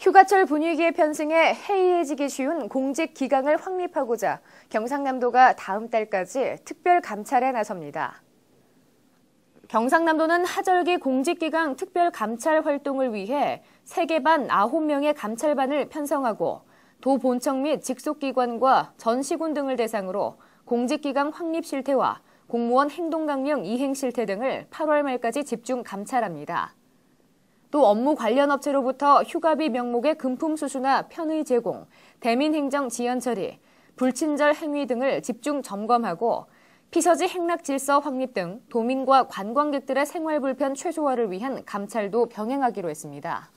휴가철 분위기에 편승해 해이해지기 쉬운 공직 기강을 확립하고자 경상남도가 다음 달까지 특별 감찰에 나섭니다. 경상남도는 하절기 공직기강 특별 감찰 활동을 위해 세개반 9명의 감찰반을 편성하고 도 본청 및 직속기관과 전시군 등을 대상으로 공직기강 확립 실태와 공무원 행동강령 이행 실태 등을 8월 말까지 집중 감찰합니다. 또 업무 관련 업체로부터 휴가비 명목의 금품 수수나 편의 제공, 대민 행정 지연 처리, 불친절 행위 등을 집중 점검하고 피서지 행락 질서 확립 등 도민과 관광객들의 생활 불편 최소화를 위한 감찰도 병행하기로 했습니다.